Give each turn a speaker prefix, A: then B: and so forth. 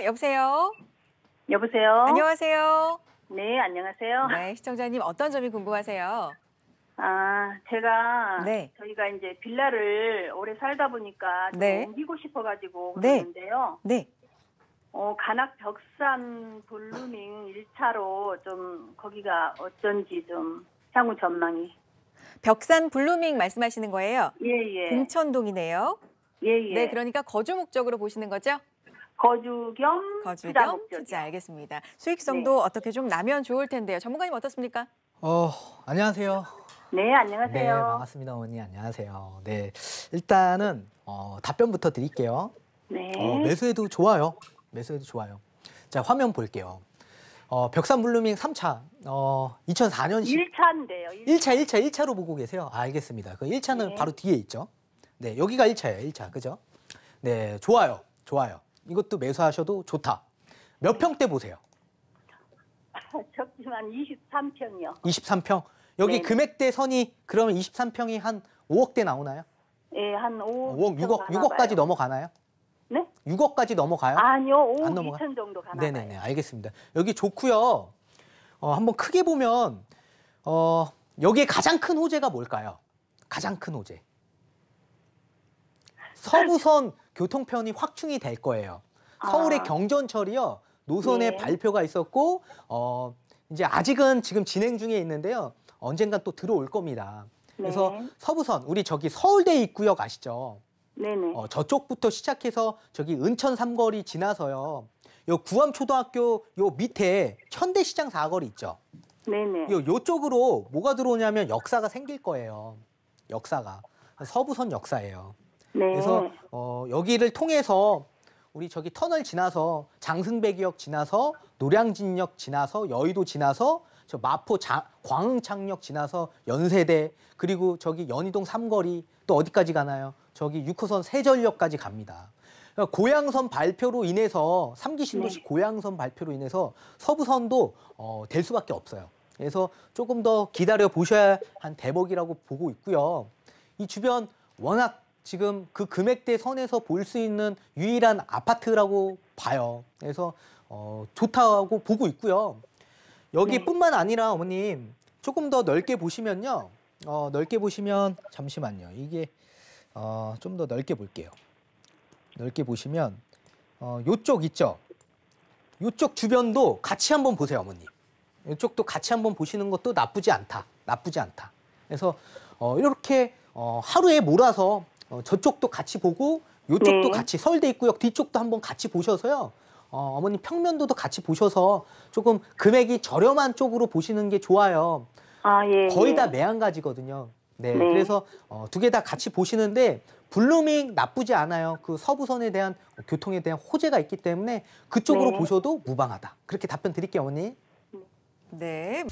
A: 아, 여보세요. 여보세요. 안녕하세요. 네, 안녕하세요. 네, 시청자님 어떤 점이 궁금하세요? 아, 제가 네. 저희가 이제 빌라를 오래 살다 보니까 네. 옮기고 싶어가지고 네. 그러는데요. 네. 어, 간악 벽산 블루밍 1차로 좀 거기가 어쩐지 좀 향후 전망이. 벽산 블루밍 말씀하시는 거예요? 예, 예. 공천동이네요. 예, 예. 네, 그러니까 거주 목적으로 보시는 거죠? 거주 겸 거주 투자 겸 목적이요. 투자 알겠습니다. 수익성도 네. 어떻게 좀 나면 좋을 텐데요. 전문가님 어떻습니까? 어, 안녕하세요. 네, 안녕하세요. 네, 반갑습니다, 어머니. 안녕하세요. 네, 일단은 어, 답변부터 드릴게요. 네. 어, 매수해도 좋아요. 매수해도 좋아요. 자, 화면 볼게요. 어, 벽산 블루밍 3차, 어, 2004년식. 1차인데요. 1차, 1차, 1차, 로 보고 계세요. 아, 알겠습니다. 그 1차는 네. 바로 뒤에 있죠. 네, 여기가 1차예요. 1차. 그죠? 네, 좋아요. 좋아요. 이것도 매수하셔도 좋다. 몇 평대 보세요? 적지만 23평이요. 23평. 여기 네 금액대 선이 그러면 23평이 한 5억대 나오나요? 예, 한 5억. 5억, 6억, 6억까지 넘어가나요? 네? 6억까지 넘어가요? 아니요, 5억 2천 정도 가나요? 네네네, 알겠습니다. 여기 좋고요. 어, 한번 크게 보면 어, 여기에 가장 큰 호재가 뭘까요? 가장 큰 호재. 서부선 교통편이 확충이 될 거예요. 아. 서울의 아. 경전철이요. 노선의 네. 예. 발표가 있었고 어 이제 아직은 지금 진행 중에 있는데요. 언젠간 또 들어올 겁니다. 그래서 네. 서부선 우리 저기 서울대 입구역 아시죠? 네네. 어, 저쪽부터 시작해서 저기 은천 삼거리 지나서요. 요 구암 초등학교 요 밑에 현대시장 사거리 있죠. 네네. 요 요쪽으로 뭐가 들어오냐면 역사가 생길 거예요. 역사가 서부선 역사예요. 네. 그래서 어, 여기를 통해서 우리 저기 터널 지나서 장승배기역 지나서 노량진역 지나서 여의도 지나서 저 마포 장, 광흥창역 지나서 연세대 그리고 저기 연희동 삼거리 또 어디까지 가나요? 저기 6호선 세전역까지 갑니다. 그 고양선 발표로 인해서 삼기 신도시 네. 고양선 발표로 인해서 서부선도 어, 될 수밖에 없어요. 그래서 조금 더 기다려 보셔야 한 대목이라고 보고 있고요. 이 주변 워낙 지금 그 금액대 선에서 볼 수 있는 유일한 아파트라고 봐요. 그래서 어, 좋다고 보고 있고요. 여기뿐만 아니라 어머님 조금 더 넓게 보시면요. 어, 넓게 보시면 잠시만요. 이게 어, 좀 더 넓게 볼게요. 넓게 보시면 이 어, 요쪽 있죠. 이쪽 주변도 같이 한번 보세요, 어머님. 이쪽도 같이 한번 보시는 것도 나쁘지 않다. 나쁘지 않다. 그래서 어, 이렇게 어, 하루에 몰아서 어, 저쪽도 같이 보고 요쪽도 네. 같이 서울대 입구역 뒤쪽도 한번 같이 보셔서요. 어, 어머님 평면도도 같이 보셔서 조금 금액이 저렴한 쪽으로 보시는 게 좋아요. 아, 예. 예. 거의 예. 다 매한가지거든요. 네, 네. 그래서 어, 두 개 다 같이 보시는데 블루밍 나쁘지 않아요. 그 서부선에 대한 어, 교통에 대한 호재가 있기 때문에 그쪽으로 네. 보셔도 무방하다. 그렇게 답변 드릴게요, 어머니. 네.